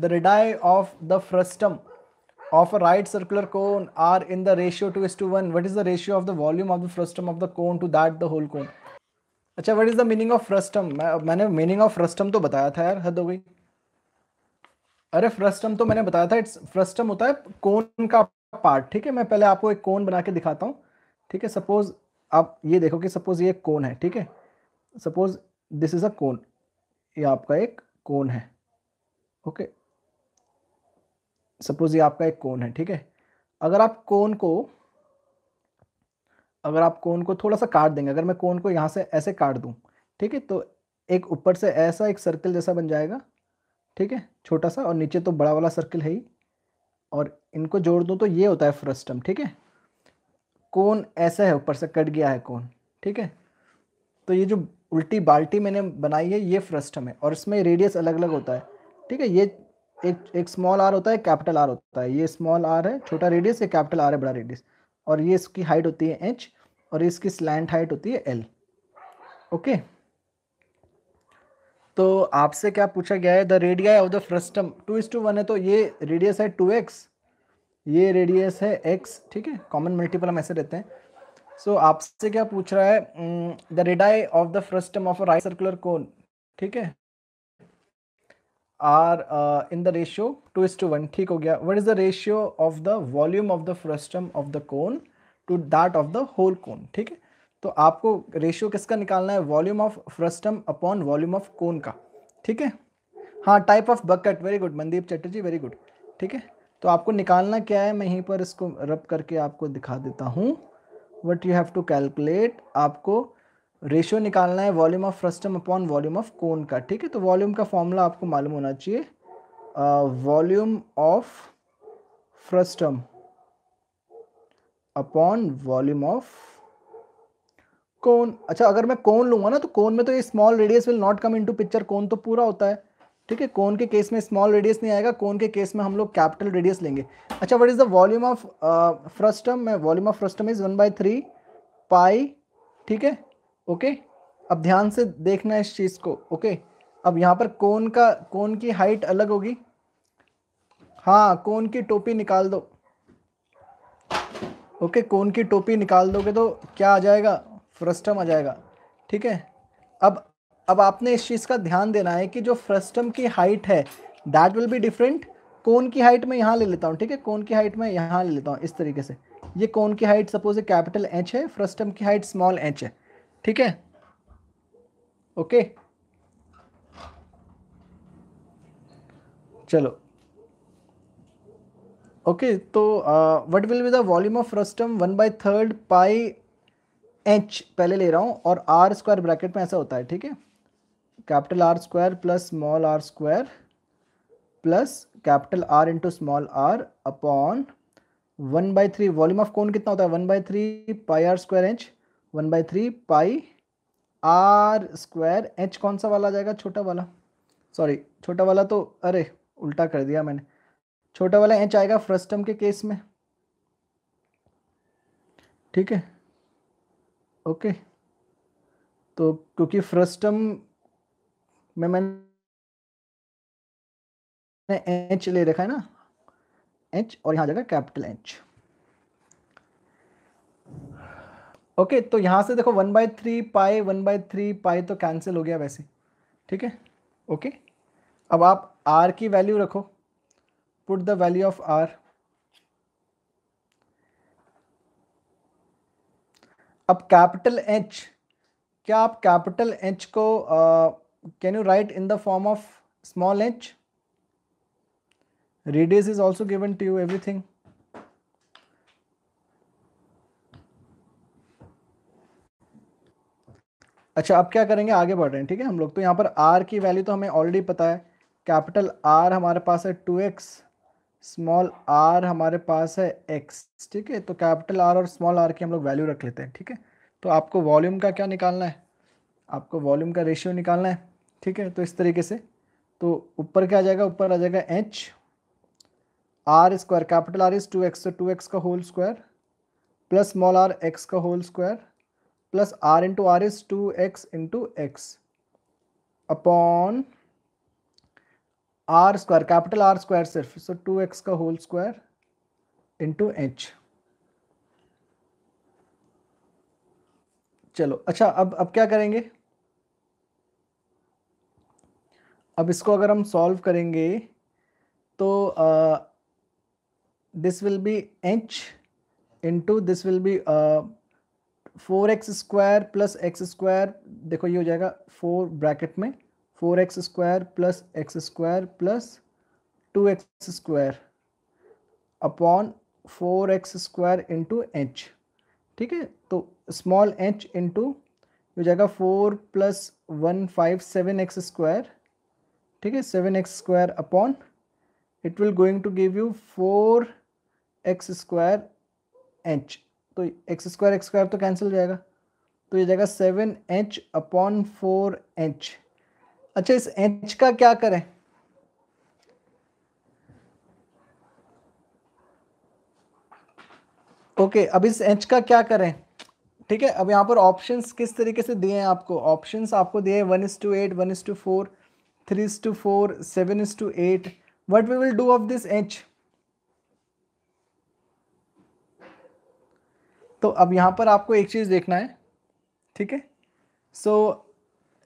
The radii of the frustum of a right circular cone are in the ratio 2 is to 1. What is the ratio of the volume of the frustum of the cone to that the whole cone? अच्छा what is the meaning of frustum मैंने meaning of frustum तो बताया था यार हद हो गई अरे फ्रस्टम तो मैंने बताया था इट्स फ्रस्टम होता है कोन का पार्ट ठीक है मैं पहले आपको एक कोन बना के दिखाता हूँ ठीक है सपोज आप ये देखो कि सपोज ये कौन है ठीक है सपोज दिस इज अ कौन ये आपका एक कौन है ओके सपोज ये आपका एक कौन है ठीक है अगर आप कौन को अगर आप कौन को थोड़ा सा काट देंगे अगर मैं कौन को यहाँ से ऐसे काट दूँ ठीक है तो एक ऊपर से ऐसा एक सर्कल जैसा बन जाएगा ठीक है छोटा सा और नीचे तो बड़ा वाला सर्कल है ही और इनको जोड़ दूँ तो ये होता है फ्रस्टम ठीक है कौन ऐसा है ऊपर से कट गया है कौन ठीक है तो ये जो उल्टी बाल्टी मैंने बनाई है ये फ्रस्टम है और इसमें रेडियस अलग अलग होता है ठीक है ये एक एक स्मॉल आर होता है कैपिटल आर होता है ये स्मॉल आर है छोटा रेडियस ये कैपिटल आर है बड़ा रेडियस और ये इसकी हाइट होती है एच और इसकी स्लैंड हाइट होती है एल ओके तो आपसे क्या पूछा गया है the radii of the frustum two is to one है तो ये रेडियस है टू एक्स ये रेडियस है एक्स ठीक है कॉमन मल्टीपल हम ऐसे रहते हैं सो so, आपसे क्या पूछ रहा है the radii of the frustum of a right circular cone ठीक है are in the ratio two is to one ठीक हो गया what is the ratio of the volume of the frustum of the cone to that of the whole cone ठीक है तो आपको ratio किसका निकालना है volume of frustum upon volume of cone का ठीक है हाँ type of bucket very good Mandeep Chatterjee very good ठीक है तो आपको निकालना क्या है मैं यहीं पर इसको रब करके आपको दिखा देता हूँ what you have to calculate आपको रेशियो निकालना है volume of frustum upon volume of cone का ठीक है तो वॉल्यूम का फॉर्मूला आपको मालूम होना चाहिए volume of frustum upon volume of cone अच्छा अगर मैं कोन लूंगा ना तो कोन में तो ये small radius will not come into picture cone तो पूरा होता है ठीक है कौन के केस में स्मॉल रेडियस नहीं आएगा कौन के केस में हम लोग कैपिटल रेडियस लेंगे अच्छा what is the volume of frustum मैं volume of frustum is one by three pi ठीक है ओके अब ध्यान से देखना इस चीज़ को ओके अब यहाँ पर कौन का कौन की हाइट अलग होगी हाँ कौन की टोपी निकाल दो ओके okay, कौन की टोपी निकाल दोगे तो क्या आ जाएगा फ्रस्टम आ जाएगा ठीक है अब अब आपने इस चीज़ का ध्यान देना है कि जो फ्रस्टम की हाइट है दैट विल बी डिफरेंट कौन की हाइट में यहाँ ले लेता हूँ ठीक है कौन की हाइट में यहाँ ले लेता हूँ इस तरीके से ये कौन की height suppose a capital H है फ्रस्टम की हाइट स्मॉल एच है ठीक है ओके चलो ओके तो what will be the volume of frustum one by third pi H पहले ले रहा हूँ और आर स्क्वायर ब्रैकेट में ऐसा होता है ठीक है capital R square plus small R square plus capital R into small R upon one by three volume of cone कितना होता है one by three pi R square H one by three pi R square H कौन सा वाला आ जाएगा छोटा वाला sorry छोटा वाला तो अरे उल्टा कर दिया मैंने छोटा वाला एच आएगा फर्स्ट टर्म के केस में ठीक है ओके तो क्योंकि फर्स्ट टर्म मैं मैंने एच ले रखा है ना एच और यहाँ जाएगा कैपिटल एच ओके तो यहां से देखो one by three pi one by three pi तो कैंसिल हो गया वैसे ठीक है ओके अब आप आर की वैल्यू रखो put the value of R अब कैपिटल एच क्या आप कैपिटल एच को can you write in the form of small h? Radius is also given to you everything. अच्छा अब क्या करेंगे आगे बढ़ रहे हैं ठीक है हम लोग तो यहाँ पर r की वैल्यू तो हमें ऑलरेडी पता है कैपिटल R हमारे पास है 2x स्मॉल r हमारे पास है x ठीक है तो कैपिटल R और स्मॉल r की हम लोग वैल्यू रख लेते हैं ठीक है तो आपको वॉल्यूम का क्या निकालना है आपको वॉल्यूम का रेशियो निकालना है ठीक है तो इस तरीके से तो ऊपर क्या आ जाएगा ऊपर आ जाएगा H R square capital R is two X two X का whole square plus small R X का whole square plus R into R is two X into X upon R square capital R square सिर्फ so two X का whole square into H चलो अच्छा अब अब क्या करेंगे अब इसको अगर हम सॉल्व करेंगे तो this will be H into this will be four X square plus X square देखो ये हो जाएगा फोर ब्रैकेट में four X square plus X square plus two X square upon four X square into H ठीक है तो small H into हो जाएगा four plus one five seven X square ठीक है seven X square upon it will going to give you four X square H तो X square X square तो cancel हो जाएगा तो ये जाएगा seven H upon four H अच्छा इस एच का क्या करें ओके okay, अब इस एच का क्या करें ठीक है अब यहाँ पर ऑप्शंस किस तरीके से दिए हैं आपको ऑप्शंस आपको दिए हैं one is to eight one is to four 3 is to 4, 7 is to 8. What we will do of this h? तो अब यहाँ पर आपको एक चीज़ देखना है ठीक है so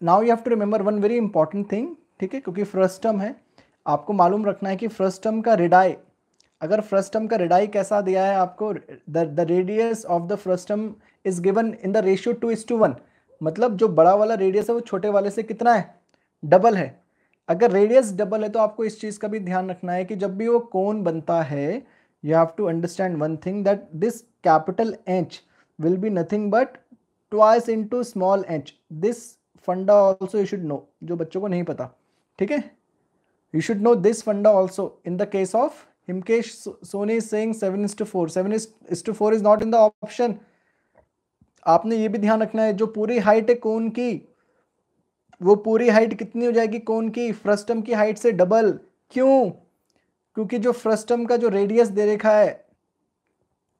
now you have to remember one very important thing ठीक है क्योंकि फर्स्ट टर्म है आपको मालूम रखना है कि फर्स्ट टर्म का रिडाई अगर फर्स्ट टर्म का रिडाई कैसा दिया है आपको the radius of the first term is given in the ratio two is to one मतलब जो बड़ा वाला रेडियस है वो छोटे वाले से कितना है डबल है अगर रेडियस डबल है तो आपको इस चीज़ का भी ध्यान रखना है कि जब भी वो कोन बनता है you have to understand one thing that this capital H will be nothing but twice into small H this फंडा ऑल्सो यू शुड नो जो बच्चों को नहीं पता ठीक है यू शुड नो दिस फंडा also in the case of Himkesh Soni Singh seven is to four seven is to four is not in the option आपने ये भी ध्यान रखना है जो पूरी हाइट है कोन की वो पूरी हाइट कितनी हो जाएगी कौन की फ्रस्टम की हाइट से डबल क्यों क्योंकि जो फ्रस्टम का जो रेडियस दे रखा है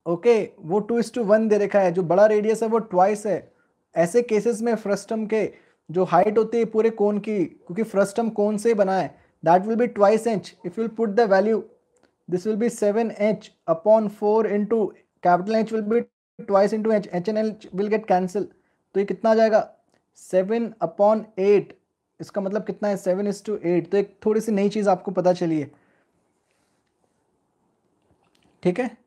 ओके वो टू इस टू वन दे रखा है जो बड़ा रेडियस है वो ट्वाइस है ऐसे केसेस में फ्रस्टम के जो हाइट होती है पूरे कोन की क्योंकि फ्रस्टम कोन से बना है that will be twice inch if you'll put the value this will be seven H upon four into capital H will be twice into H H N H will get cancel तो ये कितना आ जाएगा seven upon eight इसका मतलब कितना है seven is to eight तो एक थोड़ी सी नई चीज़ आपको पता चली है ठीक है